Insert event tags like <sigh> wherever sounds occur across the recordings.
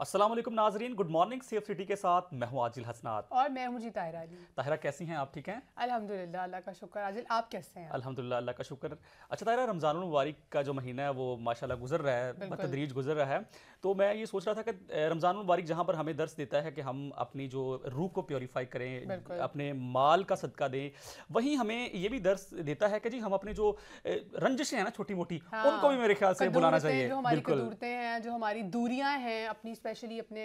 असलम नाजरीन good morning safe city के साथ मैं हूं आजिल हसनात और मैं हूं जी ताहिरा जी ताहिरा कैसी हैं आप ठीक हैं अल्हम्दुलिल्लाह अल्लाह का शुक्र आजिल आप कैसे हैं अल्हम्दुलिल्लाह अल्लाह का शुक्र अच्छा ताहिरा रमज़ान मुबारक का जो महीना है वो माशाल्लाह गुजर रहा है बतदरीज गुजर रहा है तो मैं ये सोच रहा था कि रमज़ान मुबारक जहाँ पर हमें दर्स देता है कि हम अपनी जो रूह को प्योरीफाई करें अपने माल का सदका दें वहीं हमें ये भी दर्स देता है कि जी हम अपने जो रंजिशें हैं ना छोटी मोटी हाँ। उनको भी मेरे ख्याल से बुलाना चाहिए जो हमारी दूरियाँ हैं अपनी स्पेशली अपने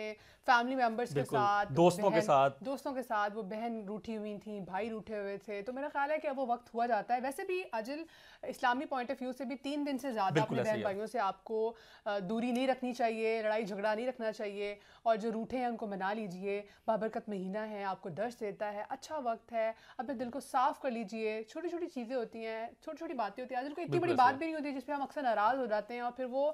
फैमिली मेम्बर्स के साथ दोस्तों के साथ दोस्तों के साथ वो बहन रूठी हुई थी भाई रूठे हुए थे तो मेरा ख्याल है कि अब वो वक्त हुआ जाता है वैसे भी अजल इस्लामी पॉइंट ऑफ व्यू से भी तीन दिन से ज़्यादा अपने बहन भाइयों से आपको दूरी नहीं रखनी चाहिए लड़ाई झगड़ा नहीं रखना चाहिए और जो रूठे हैं उनको मना लीजिए बाबरकत महीना है आपको दर्श देता है अच्छा वक्त है अपने दिल को साफ कर लीजिए छोटी छोटी चीज़ें होती हैं छोटी छोटी बातें होती हैं अजल कोई इतनी बड़ी बात भी नहीं होती जिसमें हम अक्सर नाराज़ हो जाते हैं और फिर वो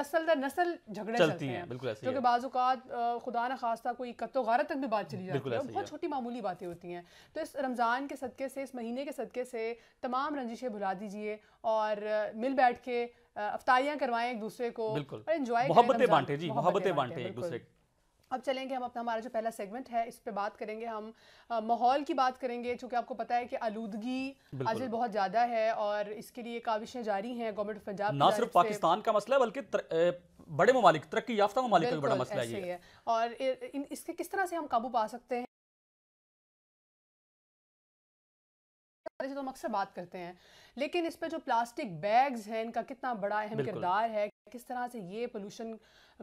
नस्ल दर नस्ल झगड़े चलते हैं क्योंकि बाज़ात खुदा न खास्ता कोई कत्तो गारत तक भी बात चली जाती है बहुत छोटी मामूली बातें होती हैं तो इस रमज़ान के सदक़े से इस महीने के सदक़े से तमाम रंजिशें भुला दीजिए और मिल बैठ के अफ्तारियाँ करवाएं एक दूसरे को और इन्जॉय मोहब्बतें बांटे जी मोहब्बतें बांटे एक दूसरे अब चलेंगे हम अपना हमारा जो पहला सेगमेंट है इस पे बात करेंगे हम माहौल की बात करेंगे चूँकि आपको पता है कि आलूदगी आज बहुत ज़्यादा है और इसके लिए काविशें जारी हैं गवर्नमेंट ऑफ पंजाब ना सिर्फ पाकिस्तान का मसला है बल्कि बड़े ममालिक तरक्की याफ्ता ममालिक का बड़ा मसला ये है और इसके किस तरह से हम काबू पा सकते हैं से तो हम अक्सर बात करते हैं लेकिन इस पे जो प्लास्टिक बैग्स हैं इनका कितना बड़ा अहम किरदार है किस तरह से ये पोल्यूशन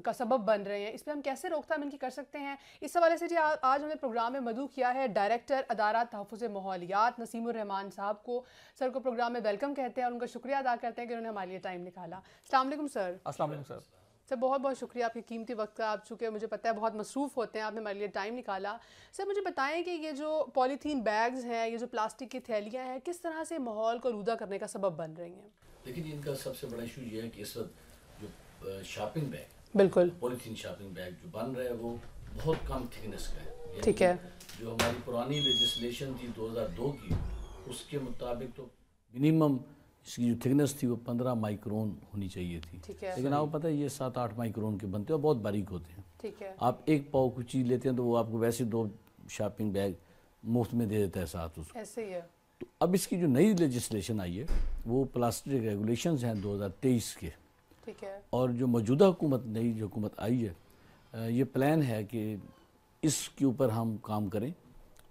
का सबब बन रहे हैं इस पर हम कैसे रोकथाम इनकी कर सकते हैं इस हवाले से जी आ, आज हमने प्रोग्राम में मधु किया है डायरेक्टर अदारा तहफ़ माहौलियात नसीमरहमान साहब को सर को प्रोग्राम में वेलकम कहते हैं और उनका शुक्रिया अदा करते हैं कि उन्होंने हमारे लिए टाइम निकाला असल सर असल सर सर बहुत बहुत शुक्रिया आपके कीमती वक्त का आप चूँकि मुझे पता है बहुत मसरूफ़ होते हैं आपने हमारे लिए टाइम निकाला सर मुझे बताएं कि ये जो पॉलीथीन बैग्स हैं ये जो प्लास्टिक की थैलियाँ हैं किस तरह से माहौल को रूदा करने का सबब बन रही हैं लेकिन इनका सबसे बड़ा इशू ये है कि इस वक्त जो शॉपिंग बैग बिल्कुल पॉलीथीन शॉपिंग बैग जो बन रहे हैं वो बहुत कम थिकनेस का है ठीक है जो हमारी पुरानी लेजिस्लेशन थी दो की उसके मुताबिक तो मिनिमम इसकी जो थिकनेस थी वो पंद्रह माइक्रोन होनी चाहिए थी लेकिन आपको पता है ये सात आठ माइक्रोन के बनते हैं और बहुत बारीक होते हैं ठीक है आप एक पाव कुछ चीज़ लेते हैं तो वो आपको वैसे दो शॉपिंग बैग मुफ्त में दे देता है साथ उसको ऐसे ही है तो अब इसकी जो नई लेजिस्लेशन आई है वो प्लास्टिक रेगुलेशन हैं तेईस के ठीक है और जो मौजूदा हुकूमत नई जो हुकूमत आई है ये प्लान है कि इसके ऊपर हम काम करें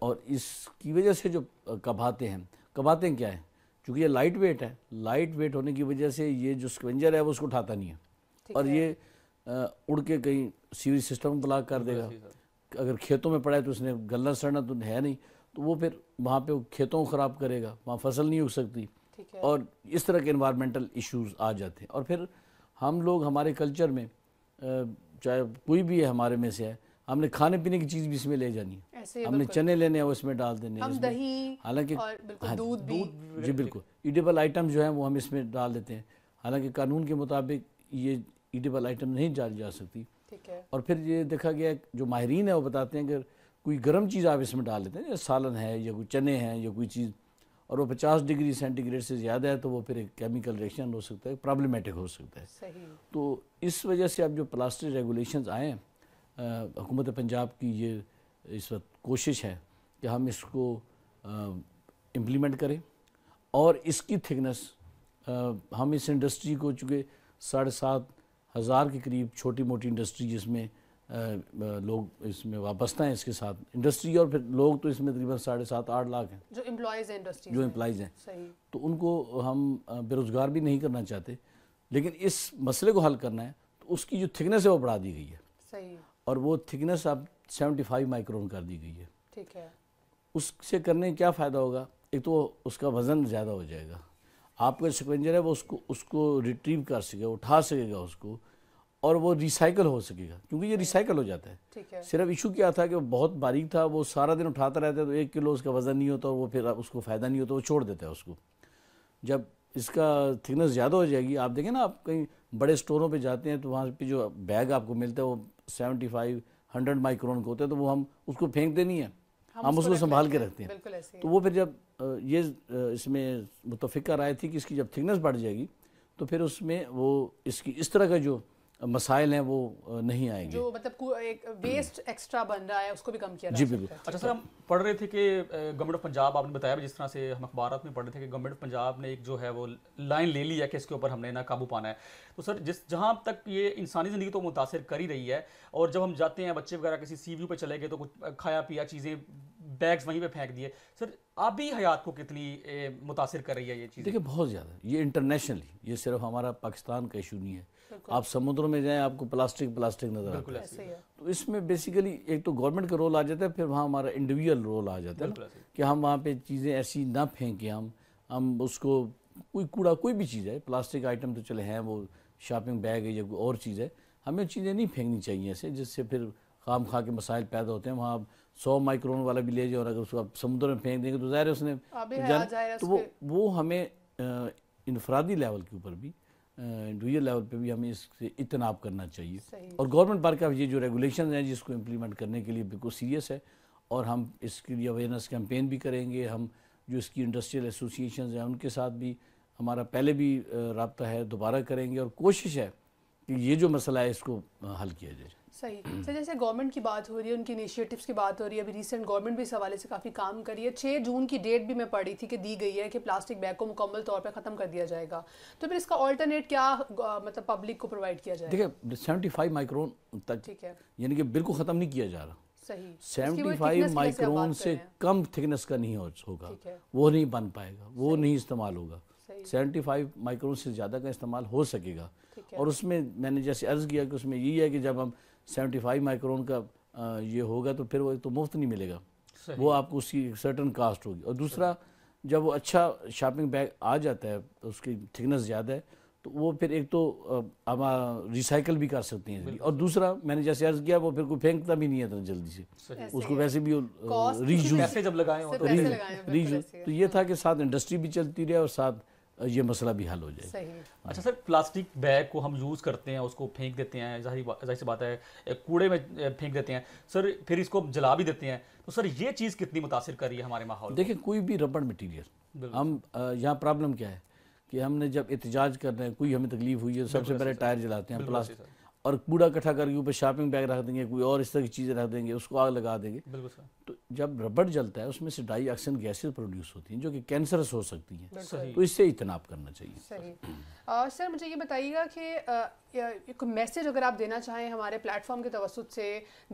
और इसकी वजह से जो कबातें हैं कबातें क्या है चूँकि ये लाइट वेट है लाइट वेट होने की वजह से ये जो स्क्वेंजर है वो उसको उठाता नहीं है और है। ये आ, उड़ के कहीं सीवरेज सिस्टम को कर देगा अगर खेतों में पड़ा है तो उसने गलना सड़ना तो है नहीं तो वो फिर वहाँ पे खेतों को ख़राब करेगा वहाँ फसल नहीं उग सकती और इस तरह के इन्वायरमेंटल इश्यूज आ जाते हैं और फिर हम लोग हमारे कल्चर में चाहे कोई भी है हमारे में से है हमने खाने पीने की चीज़ भी इसमें ले जानी है हमने चने लेने हैं उसमें डाल देने हम दही हालांकि हाँ, दूध भी जी बिल्कुल ईडेबल आइटम जो है वो हम इसमें डाल देते हैं हालांकि कानून के मुताबिक ये ईडेबल आइटम नहीं डाली जा सकती और फिर ये देखा गया जो माहरीन है वो बताते हैं अगर कोई गर्म चीज़ आप इसमें डाल देते हैं जैसे सालन है या कोई चने हैं या कोई चीज़ और वो 50 डिग्री सेंटीग्रेड से ज़्यादा है तो वो फिर एक केमिकल रिएक्शन हो सकता है प्रॉब्लमेटिक हो सकता है तो इस वजह से अब जो प्लास्टिक रेगुलेशंस आए हैं हुकूमत पंजाब की ये इस वक्त कोशिश है कि हम इसको इम्प्लीमेंट करें और इसकी थिकनेस हम इस इंडस्ट्री को चूँकि साढ़े सात हज़ार के करीब छोटी मोटी इंडस्ट्री जिसमें लोग इसमें वाबस्ता हैं इसके साथ इंडस्ट्री और फिर लोग तो इसमें तकरीबन साढ़े सात आठ लाख हैं जो एम्प्लॉज हैं इंडस्ट्री जो एम्प्लॉज हैं सही। तो उनको हम बेरोज़गार भी नहीं करना चाहते लेकिन इस मसले को हल करना है तो उसकी जो थिकनेस है वो बढ़ा दी गई है सही और वो थिकनेस आप 75 माइक्रोन कर दी गई है ठीक है उससे करने क्या फ़ायदा होगा एक तो उसका वज़न ज़्यादा हो जाएगा आपका स्क्वेंजर है वो उसको उसको रिट्रीव कर सकेगा उठा सकेगा उसको और वो रिसाइकल हो सकेगा क्योंकि ये रिसाइकल हो जाता है ठीक है सिर्फ इशू क्या था कि वो बहुत बारीक था वो सारा दिन उठाता रहता है तो एक किलो उसका वज़न नहीं होता और वो फिर उसको फ़ायदा नहीं होता वो छोड़ देता है उसको जब इसका थिकनेस ज़्यादा हो जाएगी आप देखें ना आप कहीं बड़े स्टोरों पे जाते हैं तो वहाँ पे जो बैग आपको मिलता है वो सेवेंटी फाइव हंड्रेड माइक्रोन के होते हैं तो वो हम उसको फेंकते नहीं हैं हम, हम उसको संभाल के रखते हैं तो वो फिर जब ये इसमें मुतफ़ा राय थी कि इसकी जब थिकनेस बढ़ जाएगी तो फिर उसमें वो इसकी इस तरह का जो मसाइल हैं वो नहीं आएंगे जो मतलब एक वेस्ट एक्स्ट्रा बन रहा है उसको भी कम किया जी बिल्कुल अच्छा सर हम पढ़ रहे थे कि गवर्नमेंट ऑफ पंजाब आपने बताया जिस तरह से हम अखबार में पढ़ रहे थे कि गवर्नमेंट पंजाब ने एक जो है वो लाइन ले ली है कि इसके ऊपर हमने ना काबू पाना है तो सर जिस जहाँ तक ये इंसानी ज़िंदगी तो मुतासर कर ही रही है और जब हम जाते हैं बच्चे वगैरह किसी सी पे चले गए तो कुछ खाया पिया चीज़ें बैग्स वहीं पर फेंक दिए सर अभी हयात को कितनी मुतासर कर रही है ये चीज़ देखिए बहुत ज़्यादा ये इंटरनेशनली ये सिर्फ हमारा पाकिस्तान का इशू नहीं है आप समुद्र में जाएं आपको प्लास्टिक प्लास्टिक नजर आता है तो इसमें बेसिकली एक तो गवर्नमेंट का रोल आ जाता है फिर वहाँ हमारा इंडिविजुअल रोल आ जाता है कि हम वहाँ पे चीज़ें ऐसी ना फेंकें हम हम उसको कोई कूड़ा कोई भी चीज़ है प्लास्टिक आइटम तो चले हैं वो शॉपिंग बैग है या कोई और चीज़ है हमें चीज़ें नहीं फेंकनी चाहिए ऐसे जिससे फिर खाम खा के मसाइल पैदा होते हैं वहाँ आप सौ माइक्रोन वाला भी ले जाए और अगर उसको आप समुद्र में फेंक देंगे तो ज़ाहिर है उसने तो वो वो हमें इनफरादी लेवल के ऊपर भी इंडिविजुअल लेवल पे भी हमें इससे इतनाब करना चाहिए और गवर्नमेंट बार का ये जो रेगुलेशन हैं जिसको इम्प्लीमेंट करने के लिए बिल्कुल सीरियस है और हम इसके लिए अवेयरनेस कैंपेन भी करेंगे हम जो इसकी इंडस्ट्रियल एसोसिएशन हैं उनके साथ भी हमारा पहले भी रबता है दोबारा करेंगे और कोशिश है कि ये जो मसला है इसको हल किया जाए सही सर जैसे गवर्नमेंट की बात हो रही है उनकी इनिशिएटिव्स की बात हो रही है अभी रिसेंट गवर्नमेंट भी इस हवाले से काफ़ी काम कर रही है छः जून की डेट भी मैं पढ़ी थी कि दी गई है कि प्लास्टिक बैग को मुकम्मल तौर पर ख़त्म कर दिया जाएगा तो फिर इसका ऑल्टरनेट क्या मतलब पब्लिक को प्रोवाइड किया जाए देखिए सेवेंटी फाइव माइक्रोन तक ठीक है यानी कि बिल्कुल ख़त्म नहीं किया जा रहा सेवेंटी फाइव माइक्रोन से कम थिकनेस का नहीं होगा वो नहीं बन पाएगा वो नहीं इस्तेमाल होगा सेवेंटी फाइव माइक्रोन से ज़्यादा का इस्तेमाल हो सकेगा और उसमें मैंने जैसे अर्ज़ किया कि उसमें यही है कि जब हम 75 माइक्रोन का ये होगा तो फिर वो तो मुफ्त नहीं मिलेगा वो आपको उसकी सर्टन कास्ट होगी और दूसरा जब वो अच्छा शॉपिंग बैग आ जाता है तो उसकी थिकनेस ज़्यादा है तो वो फिर एक तो आप रिसाइकल भी कर सकते हैं और दूसरा मैंने जैसे अर्ज किया वो फिर कोई फेंकता भी नहीं है इतना जल्दी से उसको वैसे भी रीजूज जब लगाए रीजूज तो, तो ये था कि साथ इंडस्ट्री भी चलती रहे और साथ ये मसला भी हल हो जाए अच्छा सर प्लास्टिक बैग को हम यूज़ करते हैं उसको फेंक देते हैं जाहिर सी बात है कूड़े में फेंक देते हैं सर फिर इसको जला भी देते हैं तो सर ये चीज़ कितनी मुतासर कर रही है हमारे माहौल देखिए कोई भी रबड़ मटीरियल हम यहाँ प्रॉब्लम क्या है कि हमने जब एहतजाज कर रहे हैं कोई हमें तकलीफ हुई है तो सबसे पहले टायर जलाते हैं प्लास्टिक और कूड़ा इकट्ठा करके ऊपर शॉपिंग बैग रख देंगे कोई और इस तरह की चीज़ें रख देंगे उसको आग लगा देंगे बिल्कुल सर तो जब रबड़ जलता है उसमें से डाई ऑक्सीजन गैसेज प्रोड्यूस होती हैं जो कि कैंसरस हो सकती हैं तो इससे इतनाब करना चाहिए सही आ, सर मुझे ये बताइएगा कि एक मैसेज अगर आप देना चाहें हमारे प्लेटफॉर्म के तवसत से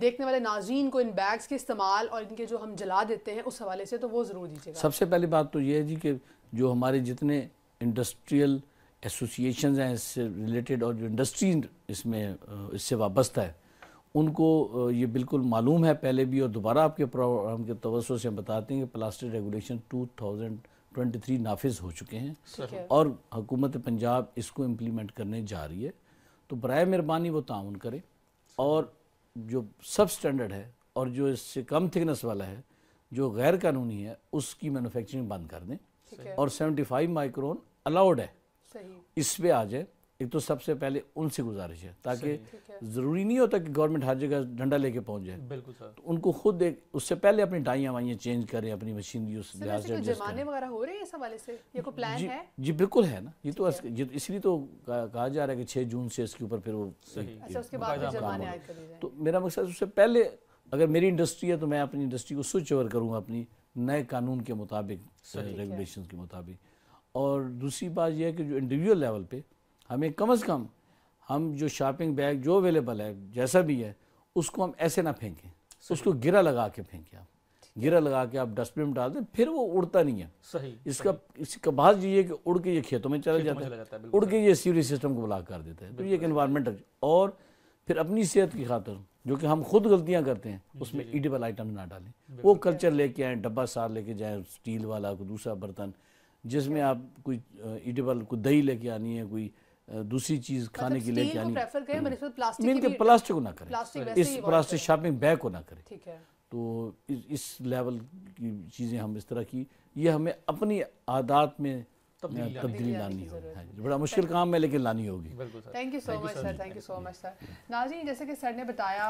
देखने वाले नाजीन को इन बैग्स के इस्तेमाल और इनके जो हम जला देते हैं उस हवाले से तो वो ज़रूर दीजिए सबसे पहली बात तो ये है जी कि जो हमारे जितने इंडस्ट्रियल एसोसिएशन हैं इससे रिलेटेड और जो इंडस्ट्री इसमें इससे वाबस्ता है उनको ये बिल्कुल मालूम है पहले भी और दोबारा आपके प्रोग्राम के तवसो से हम बताते हैं कि प्लास्टिक रेगुलेशन 2023 नाफिज हो चुके हैं और हुकूमत पंजाब इसको इम्प्लीमेंट करने जा रही है तो बर मेहरबानी वो ताउन करें और जो सब स्टैंडर्ड है और जो इससे कम थिकनेस वाला है जो गैर कानूनी है उसकी मैनुफेक्चरिंग बंद कर दें और फाइव माइक्रोन अलाउड है इस पर आ जाए एक तो सबसे पहले उनसे गुजारिश है ताकि ज़रूरी नहीं होता कि गवर्नमेंट हर जगह डंडा लेके पहुंच जाए बिल्कुल सर तो उनको खुद एक उससे पहले अपनी डाइया वाइया चेंज करें अपनी मशीनरी उस लिहाज से हो जी, है जी बिल्कुल है ना ये तो इसलिए तो, तो कहा जा रहा है कि जून से इसके ऊपर फिर वो अच्छा, तो मेरा मकसद उससे पहले अगर मेरी इंडस्ट्री है तो मैं अपनी इंडस्ट्री को स्विच ओवर करूँगा अपनी नए कानून के मुताबिक रेगुलेशन के मुताबिक और दूसरी बात यह है कि जो इंडिविजुअल लेवल पे हमें कम अज़ कम हम जो शॉपिंग बैग जो अवेलेबल है जैसा भी है उसको हम ऐसे ना फेंकें उसको गिरा लगा के फेंकें आप गिरा लगा के आप डस्टबिन में डाल दें फिर वो उड़ता नहीं है सही इसका सही। इसका भाज ये कि उड़ के ये खेतों में चला जाता है उड़ के ये सीवरेज सिस्टम को ब्लॉक कर देता है तो ये एक इन्वायरमेंट और फिर अपनी सेहत की खातर जो कि हम खुद गलतियां करते हैं उसमें ईडेबल आइटम ना डालें वो कल्चर लेके आए डब्बा सार लेके जाए स्टील वाला दूसरा बर्तन जिसमें आप कोई ईटेबल कोई दही लेके आनी है कोई दूसरी चीज मतलब खाने मतलब की लेके आनी प्लास्टिक के प्लास्टिक को ना करें इस प्लास्टिक शॉपिंग बैग को ना करें ठीक है तो इस, इस लेवल की चीज़ें हम इस तरह की ये हमें अपनी आदात में तब्दीली लानी होगी हाँ बड़ा मुश्किल काम है लेकिन लानी होगी thank you so much sir thank you so much sir नाजी जैसे कि सर ने बताया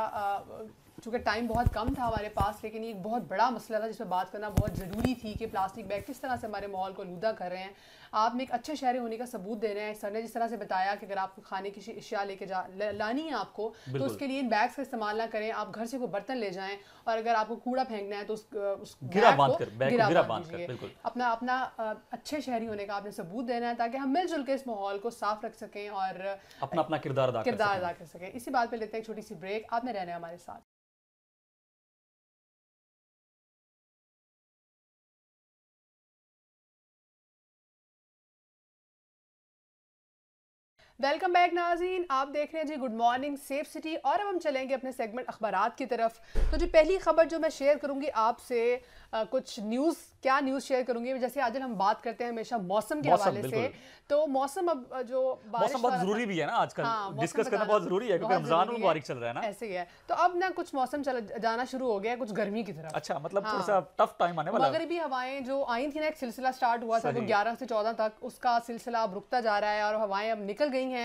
चूँकि टाइम बहुत कम था हमारे पास लेकिन ये एक बहुत बड़ा मसला था जिस पर बात करना बहुत ज़रूरी थी कि प्लास्टिक बैग किस तरह से हमारे माहौल को लूदा कर रहे हैं आपने एक अच्छे शहरी होने का सबूत देना है सर ने जिस तरह से बताया कि अगर आपको खाने की अशिया लेके जा लानी है आपको तो उसके लिए इन बैग्स का इस्तेमाल ना करें आप घर से कोई बर्तन ले जाएँ और अगर आपको कूड़ा फेंकना है तो उस, अपना अपना अच्छे शहरी होने का आपने सबूत देना है ताकि हम मिलजुल के इस माहौल को साफ रख सकें और अपना अपना किरदार अदा किरदार अदा कर सकें इसी बात पर लेते हैं एक छोटी सी ब्रेक आपने रहना है हमारे साथ वेलकम बैक नाजीन आप देख रहे हैं जी गुड मॉर्निंग सेफ सिटी और अब हम चलेंगे अपने सेगमेंट अखबार की तरफ तो जी पहली खबर जो मैं शेयर करूंगी आपसे कुछ न्यूज़ क्या न्यूज़ शेयर करूंगी जैसे आज हम बात करते हैं हमेशा मौसम के हवाले से तो मौसम अब जो मौसम बहुत जरूरी भी है ना आजकल हाँ, डिस्कस करना बहुत जरूरी है क्योंकि रमजान चल रहा है ना ऐसे ही है तो अब ना कुछ मौसम जाना शुरू हो गया कुछ गर्मी की तरफ अच्छा मतलब हाँ। थोड़ा सा टफ टाइम आने वाला भी हवाएं जो आई थी ना एक सिलसिला स्टार्ट हुआ था ग्यारह से चौदह तक उसका सिलसिला अब रुकता जा रहा है और हवाएं अब निकल गई नहीं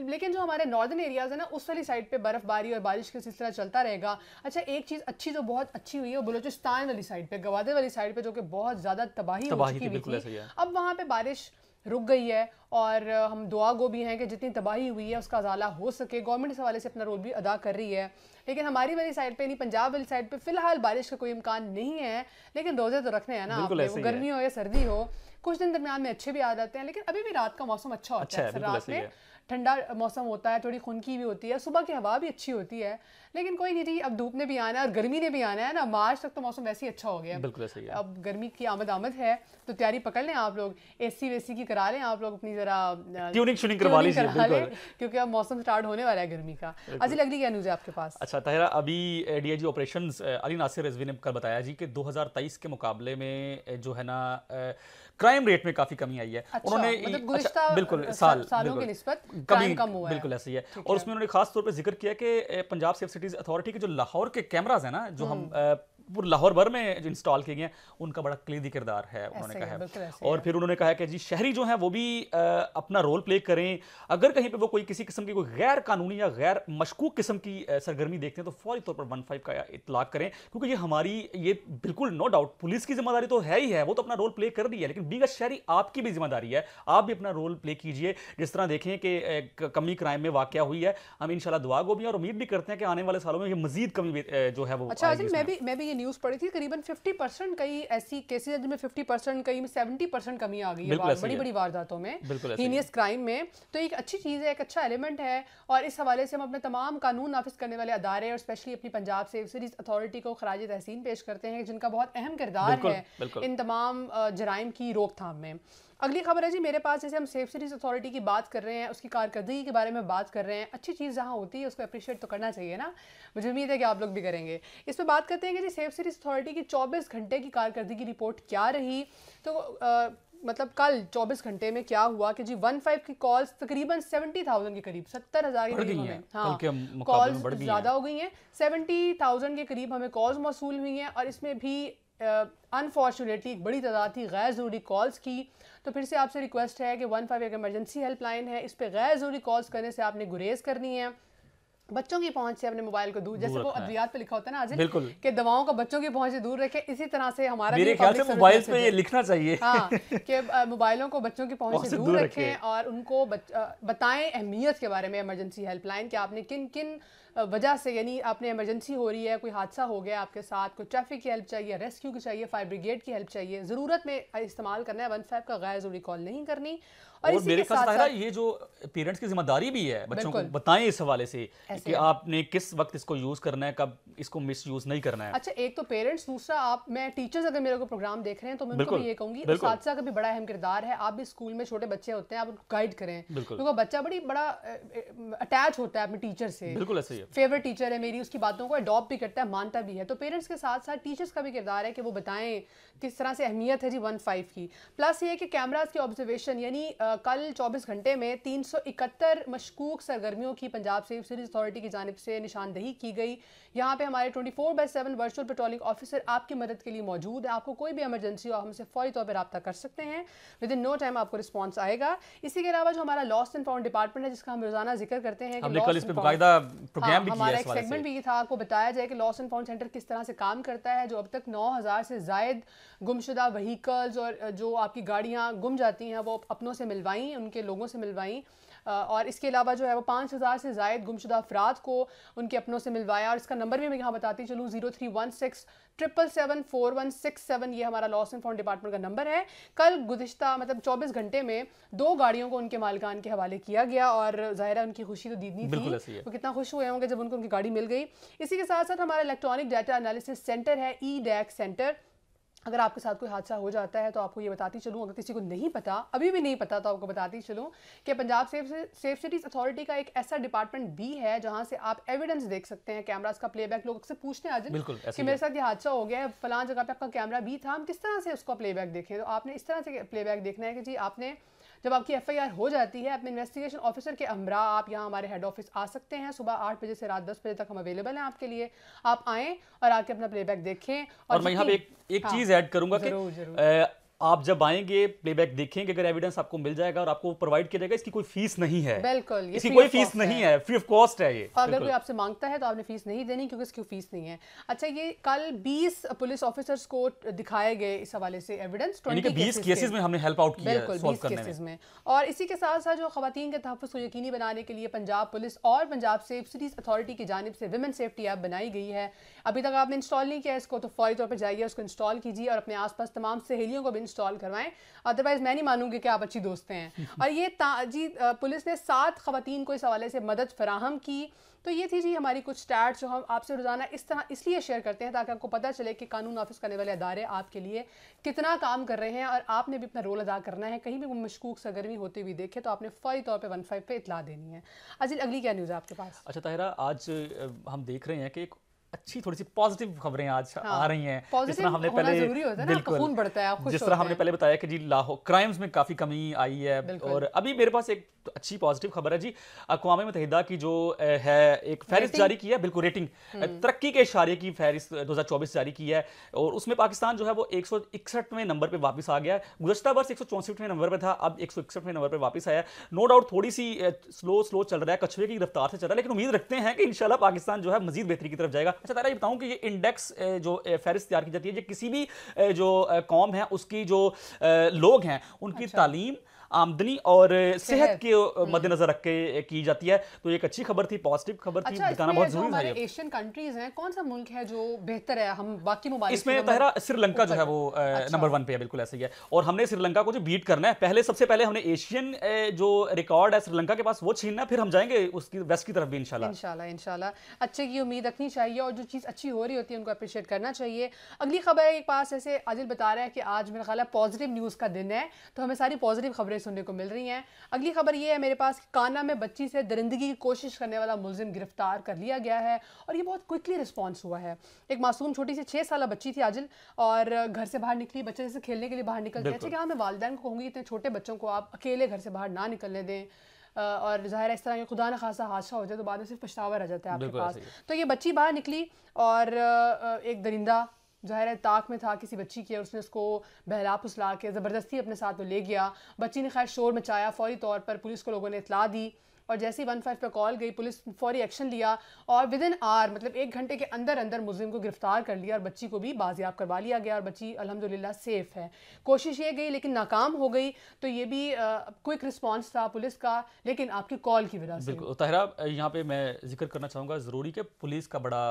है लेकिन जो हमारे नॉर्दर्न एरियाज़ है ना उस वाली साइड पे बर्फ़बारी और बारिश का सिलसिला चलता रहेगा अच्छा एक चीज़ अच्छी जो बहुत अच्छी हुई है वो बलोचिस्तान वाली साइड पे गवादर वाली साइड पे जो कि बहुत ज़्यादा तबाही हो चुकी हुई थी अब वहां पे बारिश रुक गई है और हम दुआ गो भी हैं कि जितनी तबाही हुई है उसका अजाला हो सके गवर्नमेंट इस हवाले से अपना रोल भी अदा कर रही है लेकिन हमारी वाली साइड पे नहीं पंजाब वाली साइड पे फिलहाल बारिश का कोई इम्कान नहीं है लेकिन रोजे तो रखने हैं ना आपने वो गर्मी हो या सर्दी हो कुछ दिन दरमियान में अच्छे भी आ जाते हैं लेकिन अभी भी रात का मौसम अच्छा होता अच्छा है रात में ठंडा मौसम होता है थोड़ी खुनकी भी होती है सुबह की हवा भी अच्छी होती है लेकिन कोई नहीं जी अब धूप ने भी आना है और गर्मी ने भी आना है ना मार्च तक तो मौसम वैसे ही अच्छा हो गया बिल्कुल सही है अब गर्मी की आमद आमद है तो तैयारी पकड़ लें आप लोग एसी वेसी की करा लें आप लोग अपनी जरा ट्यूनिंग करवा लें क्योंकि अब मौसम स्टार्ट होने वाला है गर्मी का अजी रही क्या न्यूज़ है आपके पास अच्छा। अच्छा ताहिरा अभी डीआईजी ऑपरेशंस अली नासिर रिजवी ने कल बताया जी कि 2023 के मुकाबले में जो है ना क्राइम रेट में काफी कमी आई है अच्छा, उन्होंने मतलब अच्छा, बिल्कुल साल सालों के निस्बत कमी कम हुआ बिल्कुल ऐसी है और उसमें उन्होंने खास तौर पे जिक्र किया कि पंजाब सेफ सिटीज अथॉरिटी के जो लाहौर के कैमराज है ना जो हम्म। हम पूरे लाहौर भर में जो इंस्टॉल किए गए उनका बड़ा क्लीदी किरदार है उन्होंने कहा है और फिर उन्होंने कहा कि जी शहरी जो है वो भी आ, अपना रोल प्ले करें अगर कहीं पे वो कोई किसी किस्म की कोई गैर कानूनी या गैर मशकूक किस्म की सरगर्मी देखते हैं तो फौरी तौर पर वन फाइव का इतलाक करें क्योंकि ये हमारी ये बिल्कुल नो डाउट पुलिस की जिम्मेदारी तो है ही है वो तो अपना रोल प्ले कर रही है लेकिन बीगा शहरी आपकी भी जिम्मेदारी है आप भी अपना रोल प्ले कीजिए जिस तरह देखें कि कमी क्राइम में वाक़ हुई है हम इन शुआ गोभी भी और उम्मीद भी करते हैं कि आने वाले सालों में ये मजीद कमी जो है वो अच्छा, मैं भी मैं भी की न्यूज़ पड़ी थी करीबन 50 परसेंट कई ऐसी केसेज हैं जिनमें 50 परसेंट कई में 70 परसेंट कमी आ गई है बड़ी है। बड़ी वारदातों में हीनियस क्राइम में तो एक अच्छी चीज़ है एक अच्छा एलिमेंट है और इस हवाले से हम अपने तमाम कानून नाफिज करने वाले अदारे और स्पेशली अपनी पंजाब सेफ सीरीज अथॉरिटी को खराज तहसीन पेश करते हैं जिनका बहुत अहम किरदार है इन तमाम जराइम की रोकथाम में अगली खबर है जी मेरे पास जैसे हम सेफ सीरीज अथॉरिटी की बात कर रहे हैं उसकी कारकर्दगी के बारे में बात कर रहे हैं अच्छी चीज़ जहाँ होती है उसको अप्रिशिएट तो करना चाहिए ना मुझे उम्मीद है कि आप लोग भी करेंगे इस पर बात करते हैं कि जी सेफ सीरीज अथॉरिटी की चौबीस घंटे की कारकर्दगी की रिपोर्ट क्या रही तो आ, मतलब कल चौबीस घंटे में क्या हुआ कि जी फाइव की कॉल्स तकरीबन थाउजेंड के करीब सत्तर हजार हाँ, के करीब हमें हाँ कॉल्स ज़्यादा हो गई हैं थाउजेंड के करीब हमें कॉल्स मौसू हुई हैं और इसमें भी अनफॉर्चुनेटली uh, बड़ी तादाद थी गैर ज़रूरी कॉल्स की तो फिर से आपसे रिक्वेस्ट है कि वन फाइव एक एमरजेंसी हेल्पलाइन है इस पर गैर ज़रूरी कॉल्स करने से आपने गुरेज करनी है बच्चों की पहुंच से अपने मोबाइल को दूर जैसे वो अद्वियात पे लिखा होता है ना आजिल कि दवाओं को बच्चों की पहुंच से दूर रखे इसी तरह से हमारा मेरे ख्याल से मोबाइल पे ये लिखना चाहिए हाँ कि मोबाइलों को बच्चों की पहुंच से दूर, दूर रखें और उनको बताएं अहमियत के बारे में इमरजेंसी हेल्पलाइन कि आपने किन किन वजह से यानी आपने एमरजेंसी हो रही है कोई हादसा हो गया आपके साथ कोई ट्रैफिक की हेल्प चाहिए रेस्क्यू की चाहिए फायर ब्रिगेड की हेल्प चाहिए ज़रूरत में इस्तेमाल करना है वन फाइव का गैर ज़रूरी कॉल नहीं करनी और, और मेरे ख्याल साथ... ये जो पेरेंट्स की जिम्मेदारी भी है बच्चों को बताएं इस हवाले से कि आपने किस वक्त इसको यूज करना है कब इसको मिस यूज नहीं करना है अच्छा एक तो पेरेंट्स दूसरा आप मैं टीचर्स अगर मेरे को प्रोग्राम देख रहे हैं तो मैं उनको भी ये कहूंगी उस का भी बड़ा अहम किरदार है आप भी स्कूल में छोटे बच्चे होते हैं आप उनको गाइड करें क्योंकि बच्चा बड़ी बड़ा अटैच होता है अपने टीचर से बिल्कुल ऐसे फेवरेट टीचर है मेरी उसकी बातों को अडॉप्ट भी करता है मानता भी है तो पेरेंट्स के साथ साथ टीचर्स का भी किरदार है कि वो बताएं किस तरह से अहमियत है जी वन फाइव की प्लस ये कि कैमराज की ऑब्जर्वेशन यानी कल 24 घंटे में 371 मशकूक सरगर्मियों की पंजाब सेफ सीरीज अथॉरिटी की जानब से निशानदही की गई यहाँ पे हमारे 24 four by seven virtual patrolling officer आपकी मदद के लिए मौजूद है आपको कोई भी एमरजेंसी हो हमसे फौरी तौर पर रबा कर सकते हैं विद इन नो टाइम आपको रिस्पॉन्स आएगा इसी के अलावा जो हमारा लॉस एंड फाउंड डिपार्टमेंट है जिसका हम रोजाना जिक्र करते हैं हाँ, हमारा एक सेगमेंट भी था आपको बताया जाए कि लॉस एंड फाउंड सेंटर किस तरह से काम करता है जो अब तक नौ से जायद गुमशुदा वहीकल्स और जो आपकी गाड़ियाँ गुम जाती हैं वो अपनों से मिलवाई उनके लोगों से मिलवाई और इसके अलावा जो है वो पाँच हज़ार से जायद गुमशुदा अफराद को उनके अपनों से मिलवाया और इसका नंबर भी मैं यहाँ बताती चलूँ zero three one six triple seven four one six seven ये हमारा लॉस एंड फाउंड डिपार्टमेंट का नंबर है कल गुजशत मतलब चौबीस घंटे में दो गाड़ियों को उनके मालकान के हवाले किया गया और ज़ाहिर है उनकी खुशी तो दीदी थी वो कितना खुश हुए होंगे जब उनको उनकी गाड़ी मिल गई इसी के साथ साथ हमारा इलेक्ट्रॉनिक डाटा एनालिसिस सेंटर है ई डैक सेंटर अगर आपके साथ कोई हादसा हो जाता है तो आपको ये बताती चलूँ अगर किसी को नहीं पता अभी भी नहीं पता तो आपको बताती चलूँ कि Punjab safe safe cities authority का एक ऐसा डिपार्टमेंट भी है जहाँ से आप एविडेंस देख सकते हैं कैमराज का प्लेबैक लोग से पूछते हैं आज कि मेरे साथ ये हादसा हो गया है फलां जगह पर आपका कैमरा भी था हम किस तरह से उसका प्लेबैक देखें तो आपने इस तरह से प्लेबैक देखना है कि जी आपने जब आपकी एफ हो जाती है अपने इन्वेस्टिगेशन ऑफिसर के अमरा आप यहाँ हमारे हेड ऑफिस आ सकते हैं सुबह आठ बजे से रात दस बजे तक हम अवेलेबल हैं आपके लिए आप आए और आके अपना प्लेबैक देखें और, और मैं यहाँ पे एक, एक हाँ, चीज़ ऐड करूँगा कि आप जब आएंगे प्लेबैक देखेंगे अगर एविडेंस आपको मिल जाएगा और आपको प्रोवाइड किया जाएगा इसकी कोई फीस नहीं है बिल्कुल इसकी कोई फीस नहीं है फ्री ऑफ कॉस्ट है ये अगर कोई आपसे मांगता है तो आपने फीस नहीं देनी क्योंकि इसकी फीस नहीं है अच्छा ये कल 20 पुलिस ऑफिसर्स को दिखाए गए इस हवाले से एविडेंस बीस केसेज में हमने हेल्प आउट किया और इसी के साथ साथ जो खातन के तहफ़ को यकीनी बनाने के लिए पंजाब पुलिस और पंजाब सेफ सिटीज अथॉरिटी की जानब से वुमेन सेफ्टी ऐप बनाई गई है अभी तक आपने इंस्टॉल नहीं किया इसको तो फौरी तौर पर जाइए उसको इंस्टॉल कीजिए और अपने आस तमाम सहेलियों को भी इंस्टॉल करवाएं अदरवाइज़ मैं नहीं मानूंगी कि आप अच्छी दोस्तें हैं <laughs> और ये जी पुलिस ने सात खातन को इस हवाले से मदद फराहम की तो ये थी जी हमारी कुछ स्टैट्स जो हम आपसे रोज़ाना इस तरह इसलिए शेयर करते हैं ताकि आपको पता चले कि कानून ऑफिस करने वाले अदारे आपके लिए कितना काम कर रहे हैं और आपने भी अपना रोल अदा करना है कहीं भी वो मशकूक सरगर्मी होती हुई देखे तो आपने फौरी तौर पर वन फाइव पर इतला देनी है अजिल अगली क्या न्यूज़ है आपके पास अच्छा ताहरा आज हम देख रहे हैं कि एक अच्छी थोड़ी सी पॉजिटिव खबरें आज हाँ, आ रही हैं जिस तरह हमने पहले बिल्कुल बढ़ता है आप जिस तरह हमने पहले बताया कि जी लाहौर क्राइम्स में काफ़ी कमी आई है और अभी मेरे पास एक तो अच्छी पॉजिटिव खबर है जी अकवा मुतहदा की जो है एक फहरिस्त जारी की है बिल्कुल रेटिंग हम्म। तरक्की के इशारे की फहरिस्त दो हज़ार चौबीस जारी की है और उसमें पाकिस्तान जो है वो एक सौ इकसठवें नंबर पर वापस आ गया है गुजशत वर्ष एक सौ चौंसठवें नंबर पर था अब एक सौ इकसठवें नंबर पर वापस आया नो डाउट थोड़ी सी स्लो स्लो चल रहा है कछुए की रफ्तार से चल रहा है लेकिन उम्मीद रखते हैं कि इनशाला पाकिस्तान जो है मजीद बेहतरी की तरफ जाएगा अच्छा तारा ये बताऊँ कि ये इंडेक्स जो फहरिस्त तैयार की जाती है ये किसी भी जो कौम है उसकी जो लोग हैं उनकी अच्छा। तालीम आमदनी और सेहत के हम्म। मद्देनजर रख के की जाती है तो एक अच्छी खबर थी पॉजिटिव खबर थी बताना अच्छा, बहुत जरूरी है एशियन कंट्रीज हैं कौन सा मुल्क है जो बेहतर है हम बाकी इसमें तहरा श्रीलंका जो है वो नंबर वन अच्छा। पे है बिल्कुल ऐसे ही है और हमने श्रीलंका को जो बीट करना है पहले सबसे पहले हमने एशियन जो रिकॉर्ड है श्रीलंका के पास वो छीनना फिर हम जाएंगे उसकी वेस्ट की तरफ भी इनशाला इनशाला इनशाला अच्छे की उम्मीद रखनी चाहिए और जो चीज़ अच्छी हो रही होती है उनको अप्रिशिएट करना चाहिए अगली खबर है एक पास ऐसे आदिल बता रहा है कि आज मेरा ख्याल पॉजिटिव न्यूज़ का दिन है तो हमें सारी पॉजिटिव खबरें सुनने को मिल रही हैं अगली खबर ये है मेरे पास काना में बच्ची से दरिंदगी की कोशिश करने वाला मुलजिम गिरफ्तार कर लिया गया है और ये बहुत क्विकली रिस्पॉन्स हुआ है एक मासूम छोटी सी छः साल बच्ची थी आजिल और घर से बाहर निकली बच्चे से खेलने के लिए बाहर निकल गया कि हाँ मैं वालदे को कहूँगी इतने छोटे बच्चों को आप अकेले घर से बाहर ना निकलने दें और ज़ाहिर है इस तरह के खुदा ना खासा हादसा हो जाए तो बाद में सिर्फ पछतावा रह जाता है आपके पास तो ये बच्ची बाहर निकली और एक दरिंदा ज़ाहिर है ताक में था किसी बच्ची की और उसने उसको बहला फुसला के ज़बरदस्ती अपने साथ ले गया बच्ची ने खैर शोर मचाया फौरी तौर पर पुलिस को लोगों ने इतला दी और जैसे ही वन फाइव पर कॉल गई पुलिस फौरी एक्शन लिया और विद इन आर मतलब एक घंटे के अंदर अंदर मुजरिम को गिरफ्तार कर लिया और बच्ची को भी बाजियाब करवा लिया गया और बच्ची अलहमदिल्ला सेफ़ है कोशिश ये गई लेकिन नाकाम हो गई तो ये भी क्विक रिस्पॉन्स था पुलिस का लेकिन आपकी कॉल की वजह से बिल्कुल तहरा यहाँ पे मैं जिक्र करना चाहूँगा ज़रूरी कि पुलिस का बड़ा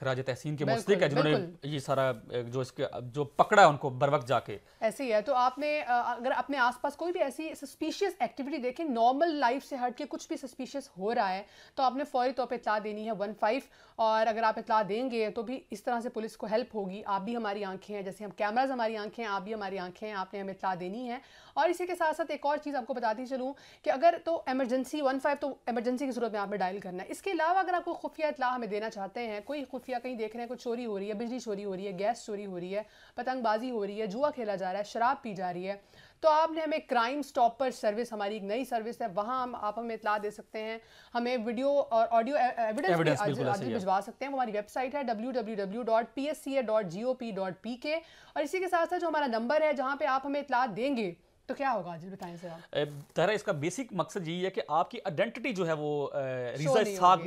खराज तहसीन के मुस्तक है जिन्होंने ये सारा जो इसके जो पकड़ा है उनको बर वक्त जाके ऐसे ही है तो आपने अगर अपने आसपास कोई भी ऐसी सस्पिशियस एक्टिविटी देखें नॉर्मल लाइफ से हट के कुछ कुछ भी सस्पिशियस हो रहा है तो आपने फौरी तौर पर इतला देनी है वन फाइव और अगर आप इतला देंगे तो भी इस तरह से पुलिस को हेल्प होगी आप भी हमारी आंखें हैं जैसे हम कैमराज हमारी आंखें हैं आप भी हमारी आंखें हैं आपने हमें इतला देनी है और इसी के साथ साथ एक और चीज़ आपको बताती चलूँ कि अगर तो एमरजेंसी वन फाइव तो एमरजेंसी की सूरत में आपने डायल करना है इसके अलावा अगर आपको खुफिया इतला हमें देना चाहते हैं कोई खुफिया कहीं देख रहे हैं कोई चोरी हो रही है बिजली चोरी हो रही है गैस चोरी हो रही है पतंगबाजी हो रही है जुआ खेला जा रहा है शराब पी जा रही है तो आपने हमें क्राइम स्टॉपर सर्विस हमारी एक नई सर्विस है वहाँ हम आप हमें इतला दे सकते हैं हमें वीडियो और ऑडियो एविडेंस भिजवा सकते हैं हमारी वेबसाइट है डब्ल्यू और इसी के साथ साथ जो हमारा नंबर है जहाँ पर आप हमें इतला देंगे तो क्या होगा जी बताएं सर आप तरह इसका बेसिक मकसद यही है कि आपकी आइडेंटिटी जो है वो रीजा साग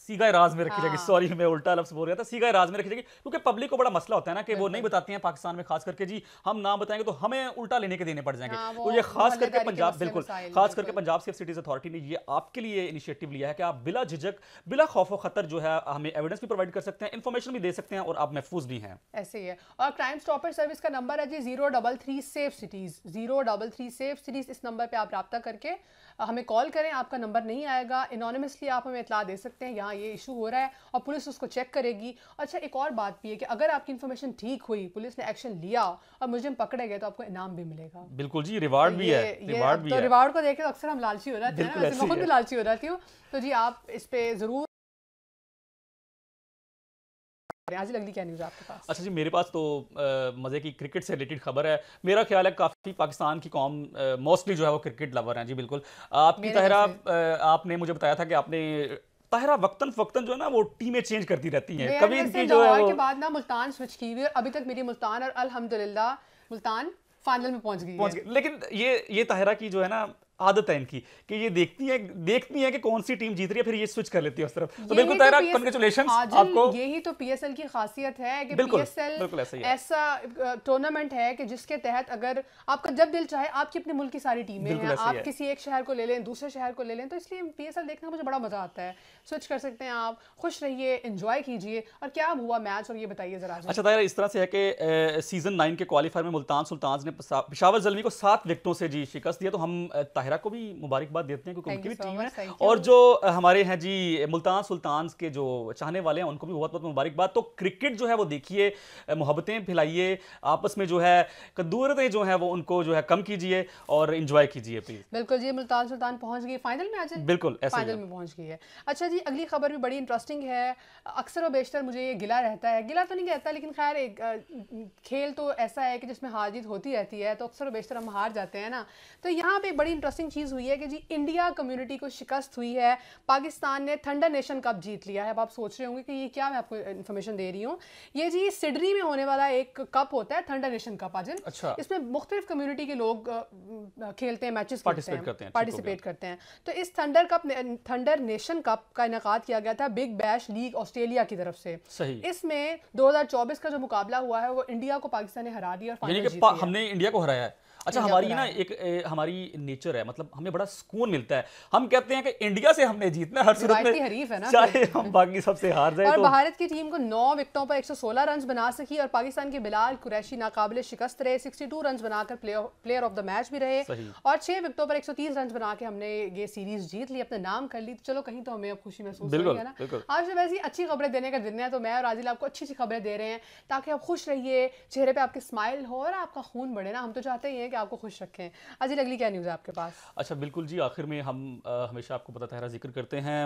सीगा राज में रखी जाएगी सॉरी हाँ। मैं उल्टा लफ्ज बोल रहा था सीगा राज में रखी जाएगी क्योंकि पब्लिक को बड़ा मसला होता है ना कि वो नहीं बताते हैं पाकिस्तान में खास करके जी हम नाम बताएंगे तो हमें उल्टा लेने के देने पड़ जाएंगे तो ये खास करके पंजाब बिल्कुल खास करके पंजाब सेफ सिटीज अथॉरिटी ने ये आपके लिए इनिशिएटिव लिया है कि आप बिला झिझक बिला खौफ व खतर जो है हमें एविडेंस भी प्रोवाइड कर सकते हैं इन्फॉर्मेशन भी दे सकते हैं और आप महफूज भी हैं ऐसे ही है और क्राइम स्टॉपर सर्विस का नंबर है जी zero double three safe cities zero double double three safe cities इस नंबर पे आप रबता करके हमें कॉल करें आपका नंबर नहीं आएगा इनोनमसली आप हमें इतला दे सकते हैं यहाँ ये इशू हो रहा है और पुलिस उसको चेक करेगी अच्छा एक और बात भी है कि अगर आपकी इन्फॉर्मेशन ठीक हुई पुलिस ने एक्शन लिया और मुजरिम पकड़े गए तो आपको इनाम भी मिलेगा बिल्कुल जी रिवार्ड भी है रिवार्ड तो को देखे तो अक्सर हम लालची हो रहा है लालची हो रहा थी तो जी आप इस पर ज़रूर आज अगली क्या न्यूज़ आपके पास अच्छा जी मेरे पास तो मज़े की क्रिकेट से रिलेटेड खबर है मेरा ख्याल है काफ़ी पाकिस्तान की कॉम मोस्टली जो है वो क्रिकेट लवर हैं जी बिल्कुल आपकी तहरा आपने मुझे बताया था कि आपने ताहरा वक्तन फक्तन जो है ना वो टीमें चेंज करती रहती हैं कभी इनकी जो है वो... के बाद ना मुल्तान स्विच की हुई अभी तक मेरी मुल्तान और अल्हम्दुलिल्लाह मुल्तान फाइनल में पहुंच गई पहुंच गई लेकिन ये ये ताहरा की जो है ना आदत है इनकी कि ये देखती है देखती है कि कौन सी टीम जीत रही है फिर ये स्विच कर लेती है उस तरफ तो बिल्कुल तो कंग्रेचुलेशन हाँ आपको यही तो पीएसएल की खासियत है कि बिल्कुल, PSL बिल्कुल ऐसा, है। ऐसा टूर्नामेंट है कि जिसके तहत अगर आपका जब दिल चाहे आपकी अपने मुल्क की सारी टीमें हैं आप किसी एक शहर को ले लें दूसरे शहर को ले लें तो इसलिए पी देखने का मुझे बड़ा मजा आता है स्विच कर सकते हैं आप खुश रहिए इंजॉय कीजिए और क्या हुआ मैच और ये बताइए जरा अच्छा तैयार इस तरह से है कि सीजन नाइन के क्वालिफायर में मुल्तान सुल्तान ने पिशावर जलमी को सात विकटों से जी शिकस्त दिया तो हम ताहिरा को भी मुबारकबाद देते हैं क्योंकि उनकी भी टीम है और जो हमारे हैं जी मुल्तान सुल्तान के जो चाहने वाले हैं उनको भी बहुत बहुत मुबारकबाद तो क्रिकेट जो है वो देखिए मोहब्बतें फैलाइए आपस में जो है कदूरतें जो है वो उनको जो है कम कीजिए और इन्जॉय कीजिए प्लीज बिल्कुल जी मुल्तान सुल्तान पहुँच गई फाइनल में आज बिल्कुल फाइनल में पहुँच गई है अच्छा जी अगली खबर भी बड़ी इंटरेस्टिंग है अक्सर व बेशतर मुझे ये गिला रहता है गिला तो नहीं कहता लेकिन खैर एक खेल तो ऐसा है कि जिसमें हार जीत होती रहती है तो अक्सर व बेशतर हम हार जाते हैं ना तो यहाँ पे बड़ी इंटरेस्ट इंटरेस्टिंग चीज़ हुई है कि जी इंडिया कम्युनिटी को शिकस्त हुई है पाकिस्तान ने थंडर नेशन कप जीत लिया है अब आप सोच रहे होंगे कि ये क्या मैं आपको इन्फॉर्मेशन दे रही हूँ ये जी सिडनी में होने वाला एक कप होता है थंडर नेशन कप आज अच्छा। इसमें मुख्तलिफ कम्युनिटी के लोग खेलते हैं मैचेस पार्टिसिपेट करते हैं तो इस thunder cup thunder nation cup का इनका किया गया था बिग बैश लीग ऑस्ट्रेलिया की तरफ से इसमें 2024 का जो मुकाबला हुआ है वो इंडिया को पाकिस्तान ने हरा दिया और हमने इंडिया को हराया है अच्छा हमारी ना एक ए, हमारी नेचर है मतलब हमें बड़ा सुकून मिलता है हम कहते हैं कि इंडिया से हमने जीतना हर सूरत में हरीफ है ना चाहे हम बाकी सबसे हार जाए और तो। भारत की टीम को नौ विकेटों पर 116 रन बना सकी और पाकिस्तान के बिलाल कुरैशी नाकाबिले शिकस्त रहे 62 रन बनाकर प्लेयर ऑफ द मैच भी रहे और छह विकेटों पर एक रन बना के हमने ये सीरीज जीत ली अपना नाम कर ली तो चलो कहीं तो हमें अब खुशी महसूस होगी ना आज जब तो ऐसी अच्छी खबरें देने का दिन है तो मैं और आजिल आपको अच्छी अच्छी खबरें दे रहे हैं ताकि आप खुश रहिए चेहरे पर आपकी स्माइल हो और आपका खून बढ़े ना हम तो चाहते ही हैं कि आपको खुश रखें अजय अगली क्या न्यूज़ है आपके पास अच्छा बिल्कुल जी आखिर में हम आ, हमेशा आपको पता तहरा जिक्र करते हैं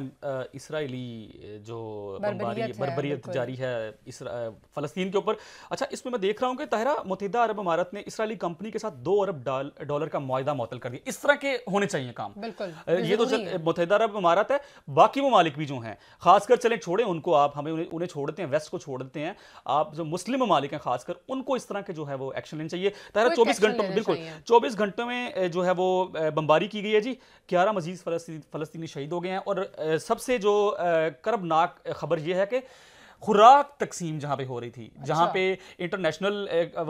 इसराइली जो बरबरीत जारी है फ़लस्तीन के ऊपर अच्छा इसमें मैं देख रहा हूँ कि तहरा मुतहदा अरब अमारत ने इसराइली कंपनी के साथ दो अरब डॉलर का माहा मुतल कर दिया इस तरह के होने चाहिए काम बिल्कुल ये तो मुतहदा अरब अमारत है बाकी ममालिक भी जो हैं खासकर चले छोड़े उनको आप हमें उन्हें छोड़ते हैं वेस्ट को छोड़ते हैं आप जो मुस्लिम ममालिक हैं खासकर उनको इस तरह के जो है वो एक्शन लेना चाहिए तहरा चौबीस घंटों में बिल्कुल चौबीस घंटों में जो है वो बम्बारी की गई है जी ग्यारह मजीद फलस्तीनी शहीद हो गए हैं और सबसे जो करबनाक खबर यह है कि खुराक तकसीम जहाँ पे हो रही थी अच्छा। जहाँ पे इंटरनेशनल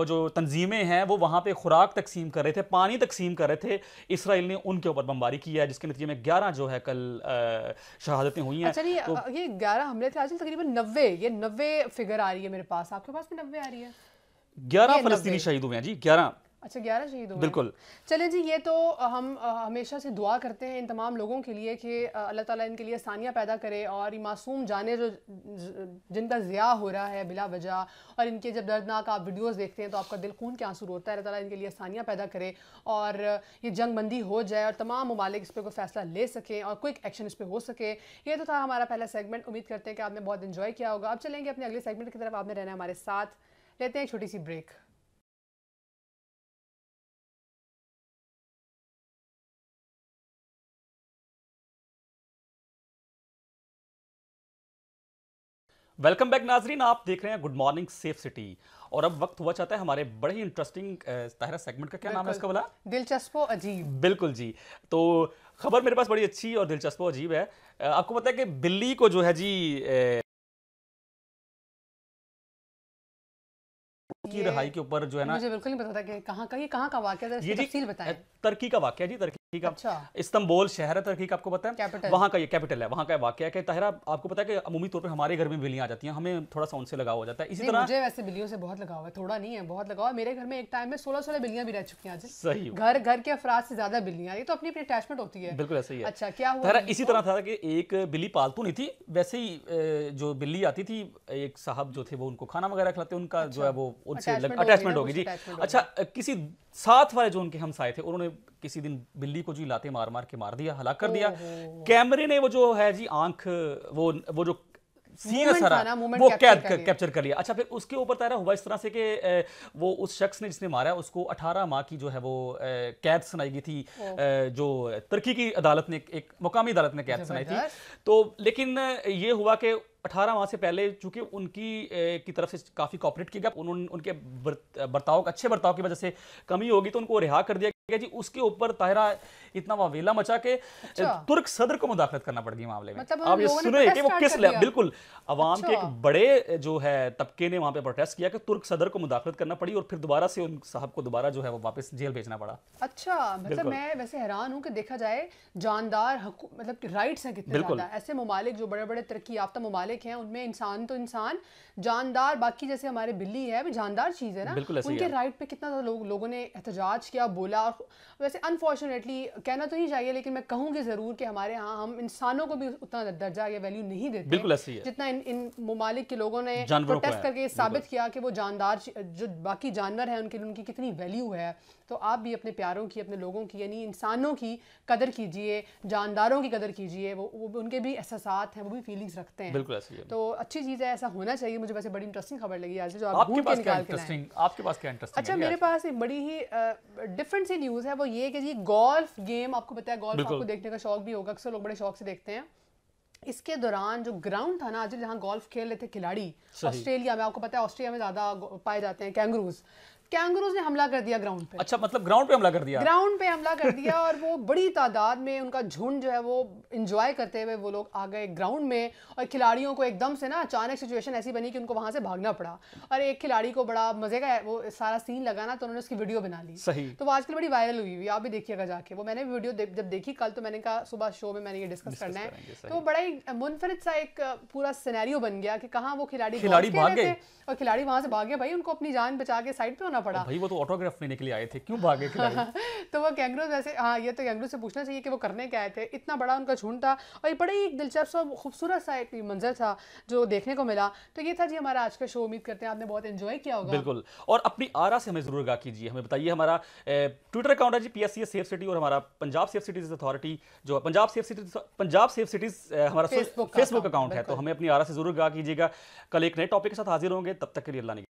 वो जो तंजीमें हैं वो वहाँ पे खुराक तकसीम कर रहे थे पानी तकसीम कर रहे थे इसराइल ने उनके ऊपर बमबारी की है जिसके नतीजे में 11 जो है कल शहादतें हुई हैं अच्छा तो, ये 11 हमले थे आज तकरीबन नब्बे ये नब्बे फिगर आ रही है मेरे पास आपके पास भी नब्बे आ रही है ग्यारह फलस्तीनी शहीद हुए हैं जी ग्यारह अच्छा ग्यारह शहीद हुए बिल्कुल चले जी ये तो हम हमेशा से दुआ करते हैं इन तमाम लोगों के लिए कि अल्लाह ताला इनके लिए आसानियाँ पैदा करे और ये मासूम जाने जो जिनका ज़िया हो रहा है बिला वजह और इनके जब दर्दनाक आप वीडियोस देखते हैं तो आपका दिल खून के आंसू रोता है अल्लाह ताला इनके लिए आसानियाँ पैदा करे और ये जंग बंदी हो जाए और तमाम ममालिक इस पर कोई फ़ैसला ले सकें और क्विक एक्शन इस पर हो सके ये तो था हमारा पहला सेगमेंट उम्मीद करते हैं कि आपने बहुत इन्जॉय किया होगा अब चलेंगे अपने अगले सेगमेंट की तरफ आपने रहना हमारे साथ लेते हैं एक छोटी सी ब्रेक वेलकम बैक नाजरीन आप देख रहे हैं गुड मॉर्निंग सेफ सिटी और अब वक्त हुआ चाहता है हमारे बड़े ही इंटरेस्टिंग तहरा सेगमेंट का क्या नाम है इसका बोला दिलचस्प अजीब बिल्कुल जी तो खबर मेरे पास बड़ी अच्छी और दिलचस्प अजीब है आपको पता है कि बिल्ली को जो है जी ए, की रहाई के ऊपर जो है ना मुझे बिल्कुल नहीं पता था कि कहां का ये कहां का वाक्य है तफसील बताएं तुर्की का वाक्य जी तुर्की ठीक है अच्छा। इस्तंबोल शहर है तहकीक आपको पता है कैपिटल वहाँ का ये कैपिटल है वहाँ का वाक्य है कि तहरा आपको पता है कि अमूमी तौर पे हमारे घर में बिल्ली आ जाती हैं हमें थोड़ा सा उनसे लगाव हो जाता है इसी तरह मुझे वैसे बिल्लियों से बहुत लगाव है थोड़ा नहीं है बहुत लगाव है मेरे घर में एक टाइम में सोलह सोलह बिल्लियां भी रह चुकी हैं सही घर घर के अफराज से ज्यादा बिल्लियां ये तो अपनी अपनी अटैचमेंट होती है बिल्कुल ऐसा ही है अच्छा क्या तहरा इसी तो? तरह था कि एक बिल्ली पालतू नहीं थी वैसे ही जो बिल्ली आती थी एक साहब जो थे वो उनको खाना वगैरह खिलाते उनका अच्छा। जो है वो उनसे अटैचमेंट होगी जी अच्छा किसी साथ वाले जोन के हमसाए थे उन्होंने किसी दिन बिल्ली को जी लाते मार मार के मार दिया हलाक कर दिया कैमरे ने वो जो है जी आंख वो वो जो सीन सारा वो कैद कैप्चर कर लिया अच्छा फिर उसके ऊपर तैरा हुआ इस तरह से कि वो उस शख्स ने जिसने मारा उसको 18 माह की जो है वो कैद सुनाई गई थी जो तुर्की की अदालत ने एक मुकामी अदालत ने कैद सुनाई थी तो लेकिन ये हुआ कि अठारह माह से पहले चूंकि उनकी की तरफ से काफ़ी कॉपरेट किया गया उन्होंने उनके बर्ताव अच्छे बर्ताव की वजह से कमी होगी तो उनको रिहा कर दिया जी उसके ऊपर ताहिरा इतना वावेला मचा के अच्छा। तुर्क सदर को मुदाखलत करना पड़ गई मामले में मतलब आप ये सुने कि वो किस ले बिल्कुल अवाम के अच्छा। एक बड़े जो है तबके ने वहां पे प्रोटेस्ट किया कि तुर्क सदर को मुदाखलत करना पड़ी और फिर दोबारा से उन साहब को दोबारा जो है वो वापस जेल भेजना पड़ा अच्छा मतलब मैं वैसे हैरान हूँ कि देखा जाए जानदार मतलब राइट्स हैं कितने बिल्कुल ऐसे ममालिक जो बड़े बड़े तरक्की याफ्ता ममालिक हैं उनमें इंसान तो इंसान जानदार बाकी जैसे हमारे बिल्ली है जानदार चीज़ है ना उनके राइट पे कितना लोगों ने एहतजाज किया बोला और वैसे अनफॉर्चुनेटली कहना तो नहीं चाहिए लेकिन मैं कहूँगी ज़रूर कि हमारे यहाँ हम इंसानों को भी उतना दर्जा या वैल्यू नहीं देते बिल्कुल ऐसी है। जितना इन इन ममालिक के लोगों ने प्रोटेस्ट करके साबित किया कि वो जानदार जो बाकी जानवर हैं उनके उनकी कितनी वैल्यू है तो आप भी अपने प्यारों की अपने लोगों की यानी इंसानों की कदर कीजिए जानदारों की कदर कीजिए वो, वो उनके भी एहसास हैं वो भी फीलिंग्स रखते हैं बिल्कुल ऐसी है। तो अच्छी चीज़ है ऐसा होना चाहिए मुझे वैसे बड़ी इंटरेस्टिंग खबर लगी आज जो आप आपके पास क्या इंटरेस्टिंग आपके पास क्या इंटरेस्टिंग अच्छा मेरे पास एक बड़ी ही डिफरेंट सी यूज़ है वो ये कि जी गोल्फ गेम आपको पता है गोल्फ आपको देखने का शौक भी होगा अक्सर लोग बड़े शौक से देखते हैं इसके दौरान जो ग्राउंड था ना आज जहाँ गोल्फ खेल रहे थे खिलाड़ी ऑस्ट्रेलिया में आपको पता है ऑस्ट्रेलिया में ज़्यादा पाए जाते हैं कैंगरूज कैंगरूज ने हमला कर दिया ग्राउंड पे अच्छा मतलब ग्राउंड पे हमला कर दिया ग्राउंड पे हमला कर दिया और वो बड़ी तादाद में उनका झुंड जो है वो इंजॉय करते हुए वो लोग आ गए ग्राउंड में और खिलाड़ियों को एकदम से ना अचानक सिचुएशन ऐसी बनी कि उनको वहां से भागना पड़ा और एक खिलाड़ी को बड़ा मजे का वो सारा सीन लगा ना तो उन्होंने उसकी वीडियो बना ली सही तो आजकल बड़ी वायरल हुई हुई आप भी देखिएगा जाके वो मैंने वीडियो जब देखी कल तो मैंने कहा सुबह शो में मैंने ये डिस्कस करना है तो बड़ा ही मुनफरद सा एक पूरा सिनेरियो बन गया कि कहाँ वो खिलाड़ी खिलाड़ी भाग गए और खिलाड़ी वहां से भाग भागे भाई उनको अपनी जान बचा के साइड पे भागना पड़ा भाई वो तो ऑटोग्राफ लेने के लिए आए थे क्यों भागे <laughs> तो वो कैंगरू ऐसे हाँ ये तो कैंगरू से पूछना चाहिए कि वो करने के आए थे इतना बड़ा उनका झुंड था और ये बड़े ही दिलचस्प और खूबसूरत सा एक मंजर था जो देखने को मिला तो ये था जी हमारा आज का शो उम्मीद करते हैं आपने बहुत इन्जॉय किया होगा बिल्कुल और अपनी आरा से हमें जरूर गा कीजिए हमें बताइए हमारा ट्विटर अकाउंट है जी पी सेफ सिटी और हमारा पंजाब सेफ सिटीज अथॉरिटी जो Punjab safe city Punjab safe cities हमारा फेसबुक अकाउंट है तो हमें अपनी आरा से जरूर गा कीजिएगा कल एक नए टॉपिक के साथ हाजिर होंगे तब तक के लिए अल्लाह